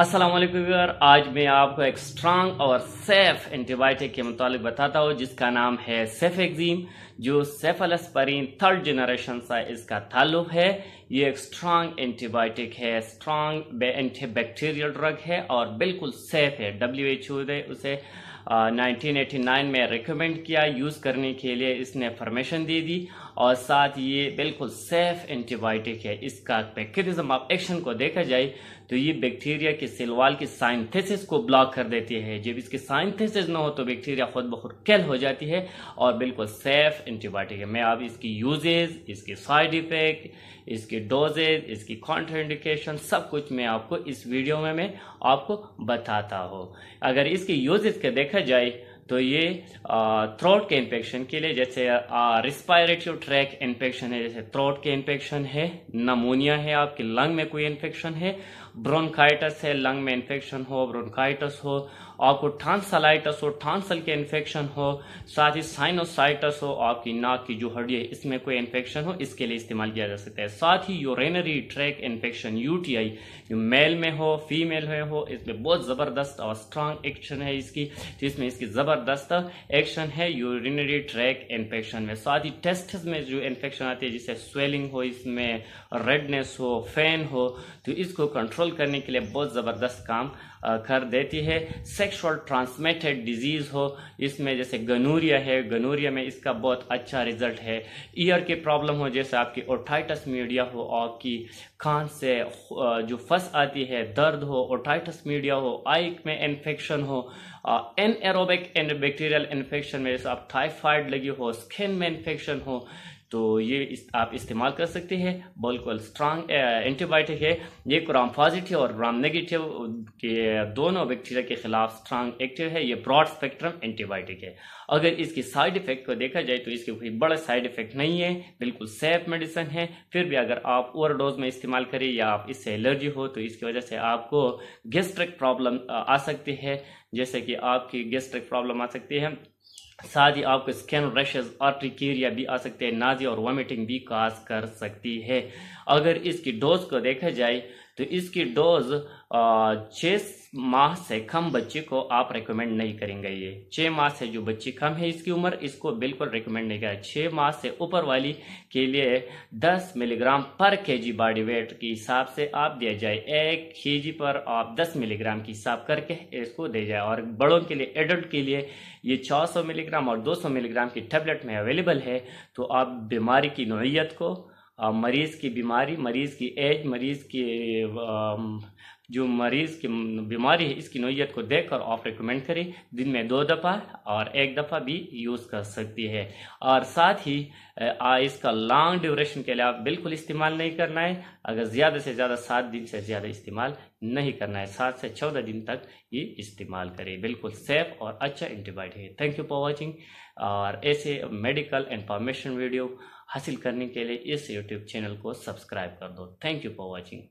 अस्सलाम वालेकुम आज मैं आपको एक स्ट्रांग और सेफ एंटीबायोटिक के मुतालिक बताता हूँ जिसका नाम है सेफ एग्जीम जो सेफलस्परिन थर्ड जनरेशन सा इसका ताल्लुक है ये एक स्ट्रांग एंटीबायोटिक है स्ट्रांग एंटीबैक्टीरियल ड्रग है और बिल्कुल सेफ है डब्ल्यू एच ओ ने उसे आ, 1989 में रिकमेंड किया यूज़ करने के लिए इसने फॉर्मेशन दे दी और साथ ये बिल्कुल सेफ एंटीबायोटिक है इसका मैकेनिज्म आप एक्शन को देखा जाए तो ये बैक्टीरिया के सिलवाल की साइंथेसिस को ब्लॉक कर देती है जब इसकी साइंथेसिस ना हो तो बैक्टीरिया खुद बखुद कैल हो जाती है और बिल्कुल सेफ एंटीबायोटिक है मैं आप इसकी यूजेज इसके साइड इफेक्ट इसके डोजेज इसकी कॉन्ट्राइंडिकेशन सब कुछ मैं आपको इस वीडियो में मैं आपको बताता हूँ अगर इसके यूजेज के देखा जाए तो ये थ्रोट के इन्फेक्शन के लिए जैसे रिस्पायरेटरी ट्रैक इन्फेक्शन है जैसे थ्रोट के इन्फेक्शन है नमोनिया है आपके लंग में कोई इन्फेक्शन है ब्रोनकाइटस है लंग में इन्फेक्शन हो ब्रोनकाइटस हो आपको ठानसलाइटस हो ठानसल के इन्फेक्शन हो साथ ही साइनोसाइटस हो आपकी नाक की जो हड्डी है इसमें कोई इन्फेक्शन हो इसके लिए इस्तेमाल किया जा सकता है साथ ही urinary tract infection UTI male में हो फीमेल में हो इसमें बहुत ज़बरदस्त और स्ट्रांग एक्शन है इसकी जिसमें इसकी ज़बरदस्त एक्शन है यूरिनरी ट्रैक इन्फेक्शन में साथ ही टेस्ट में जो इन्फेक्शन आती है जिससे स्वेलिंग हो इसमें रेडनेस हो फैन हो तो इसको कंट्रोल करने के लिए बहुत ज़बरदस्त काम कर देती है सेक्सुअल ट्रांसमिटेड डिजीज हो इसमें जैसे गनूरिया है गनूरिया में इसका बहुत अच्छा रिजल्ट है ईयर के प्रॉब्लम हो जैसे आपकी ओटाइटस मीडिया हो आपकी खान से जो फंस आती है दर्द हो ओटाइटस मीडिया हो आइक में इन्फेक्शन हो anaerobic and bacterial infection में जैसे आप थाइफाइड लगी हो स्किन में इन्फेक्शन हो तो ये इस, आप इस्तेमाल कर सकते हैं बिल्कुल स्ट्रांग एंटीबायोटिक है ये ग्राम पॉजिटिव और ग्राम नेगेटिव के दोनों बैक्टीरिया के खिलाफ स्ट्रांग एक्टिव है ये ब्रॉड स्पेक्ट्रम एंटीबायोटिक है अगर इसके साइड इफेक्ट को देखा जाए तो इसके कोई बड़ा साइड इफेक्ट नहीं है बिल्कुल सेफ मेडिसिन है फिर भी अगर आप डोज में इस्तेमाल करें या आप इससे एलर्जी हो तो इसकी वजह से आपको गेस्ट्रिक प्रॉब्लम आ सकती है जैसे कि आपकी गेस्ट्रिक प्रॉब्लम आ सकती है साथ ही आपको स्कैन रशेज आर्टिकेरिया भी आ सकते हैं नाजी और वॉमिटिंग भी काज कर सकती है अगर इसकी डोज को देखा जाए तो इसकी डोज छः माह से कम बच्चे को आप रिकमेंड नहीं करेंगे ये छः माह से जो बच्ची कम है इसकी उम्र इसको बिल्कुल रिकमेंड नहीं करें छः माह से ऊपर वाली के लिए 10 मिलीग्राम पर केजी बॉडी वेट के हिसाब से आप दिया जाए एक के जी पर आप 10 मिलीग्राम के हिसाब करके इसको दे जाए और बड़ों के लिए एडल्ट के लिए ये सौ मिलीग्राम और सौ मिलीग्राम की टेबलेट में अवेलेबल है तो आप बीमारी की नोयत को मरीज़ की बीमारी मरीज़ की एज मरीज़ की जो मरीज़ की बीमारी है इसकी नोयत को देखकर आप रिकमेंड करें दिन में दो दफ़ा और एक दफ़ा भी यूज़ कर सकती है और साथ ही इसका लॉन्ग ड्यूरेशन के लिए आप बिल्कुल इस्तेमाल नहीं करना है अगर ज़्यादा से ज़्यादा सात दिन से ज़्यादा इस्तेमाल नहीं करना है सात से चौदह दिन तक ये इस्तेमाल करें बिल्कुल सेफ और अच्छा एंटीबायोटिक है थैंक यू फॉर वॉचिंग और ऐसे मेडिकल इंफॉर्मेशन वीडियो हासिल करने के लिए इस यूट्यूब चैनल को सब्सक्राइब कर दो थैंक यू फॉर वॉचिंग